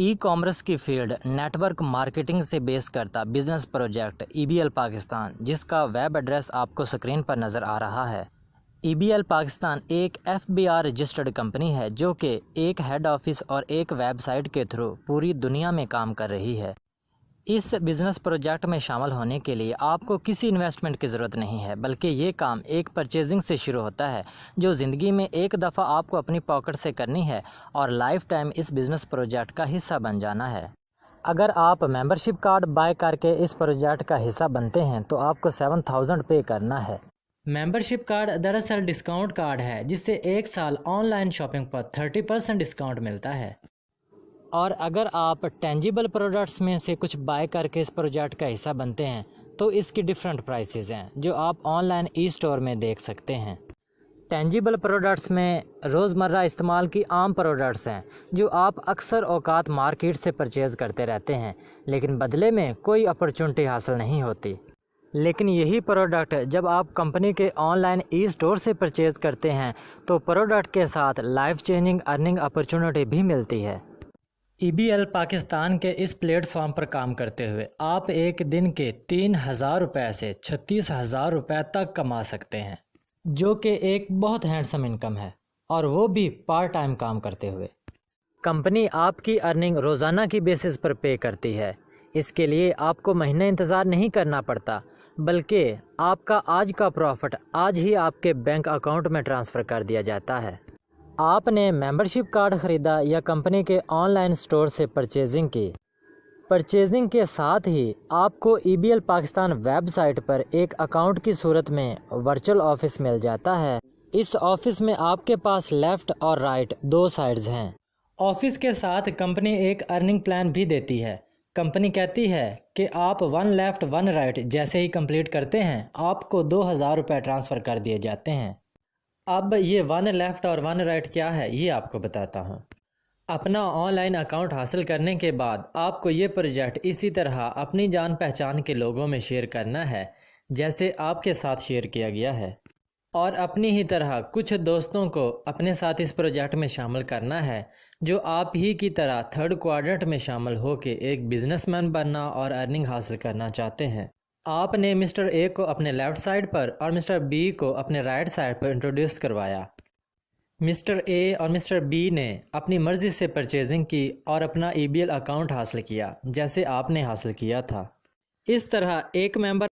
ई commerce की field network marketing से base करता business project e e Pakistan जिसका वेब एड्रेस आपको स्क्रीन पर नज़र आ रहा है ई e पाकिस्तान एक एफ रजिस्टर्ड कंपनी है जो कि एक हेड ऑफिस और एक वेबसाइट के थ्रू पूरी दुनिया में काम कर रही है इस बिज़नेस प्रोजेक्ट में शामिल होने के लिए आपको किसी इन्वेस्टमेंट की ज़रूरत नहीं है बल्कि ये काम एक परचेजिंग से शुरू होता है जो ज़िंदगी में एक दफ़ा आपको अपनी पॉकेट से करनी है और लाइफ टाइम इस बिज़नेस प्रोजेक्ट का हिस्सा बन जाना है अगर आप मेंबरशिप कार्ड बाय करके इस प्रोजेक्ट का हिस्सा बनते हैं तो आपको सेवन थाउजेंड पे करना है मेंबरशिप कार्ड दरअसल डिस्काउंट कार्ड है जिससे एक साल ऑनलाइन शॉपिंग पर थर्टी परसेंट डिस्काउंट मिलता है और अगर आप टेंजिबल प्रोडक्ट्स में से कुछ बाय करके इस प्रोजेक्ट का हिस्सा बनते हैं तो इसकी डिफरेंट प्राइसेस हैं जो आप ऑनलाइन ई स्टोर में देख सकते हैं टेंजिबल प्रोडक्ट्स में रोज़मर्रा इस्तेमाल की आम प्रोडक्ट्स हैं जो आप अक्सर औकात मार्केट से परचेज़ करते रहते हैं लेकिन बदले में कोई अपॉर्चुनिटी हासिल नहीं होती लेकिन यही प्रोडक्ट जब आप कंपनी के ऑनलाइन ई स्टोर से परचेज़ करते हैं तो प्रोडक्ट के साथ लाइफ चेंजिंग अर्निंग अपॉर्चुनिटी भी मिलती है ई e पाकिस्तान के इस प्लेटफॉर्म पर काम करते हुए आप एक दिन के तीन हज़ार रुपये से छत्तीस हज़ार रुपये तक कमा सकते हैं जो कि एक बहुत हैंडसम इनकम है और वो भी पार्ट टाइम काम करते हुए कंपनी आपकी अर्निंग रोज़ाना की बेसिस पर पे करती है इसके लिए आपको महीने इंतज़ार नहीं करना पड़ता बल्कि आपका आज का प्रॉफिट आज ही आपके बैंक अकाउंट में ट्रांसफ़र कर दिया जाता है आपने मेंबरशिप कार्ड ख़रीदा या कंपनी के ऑनलाइन स्टोर से परचेजिंग की परचेजिंग के साथ ही आपको ई पाकिस्तान वेबसाइट पर एक अकाउंट की सूरत में वर्चुअल ऑफिस मिल जाता है इस ऑफिस में आपके पास लेफ़्ट और राइट दो साइड्स हैं ऑफिस के साथ कंपनी एक अर्निंग प्लान भी देती है कंपनी कहती है कि आप वन लेफ़्ट वन राइट जैसे ही कंप्लीट करते हैं आपको दो हज़ार रुपये ट्रांसफ़र कर दिए जाते हैं अब ये वन लेफ़्ट और वन राइट क्या है ये आपको बताता हूँ अपना ऑनलाइन अकाउंट हासिल करने के बाद आपको ये प्रोजेक्ट इसी तरह अपनी जान पहचान के लोगों में शेयर करना है जैसे आपके साथ शेयर किया गया है और अपनी ही तरह कुछ दोस्तों को अपने साथ इस प्रोजेक्ट में शामिल करना है जो आप ही की तरह थर्ड क्वाड्रेंट में शामिल होकर एक बिजनेसमैन बनना और अर्निंग हासिल करना चाहते हैं आपने मिस्टर ए को अपने लेफ्ट साइड पर और मिस्टर बी को अपने राइट साइड पर इंट्रोड्यूस करवाया मिस्टर ए और मिस्टर बी ने अपनी मर्ज़ी से परचेजिंग की और अपना ई e अकाउंट हासिल किया जैसे आपने हासिल किया था इस तरह एक मेंबर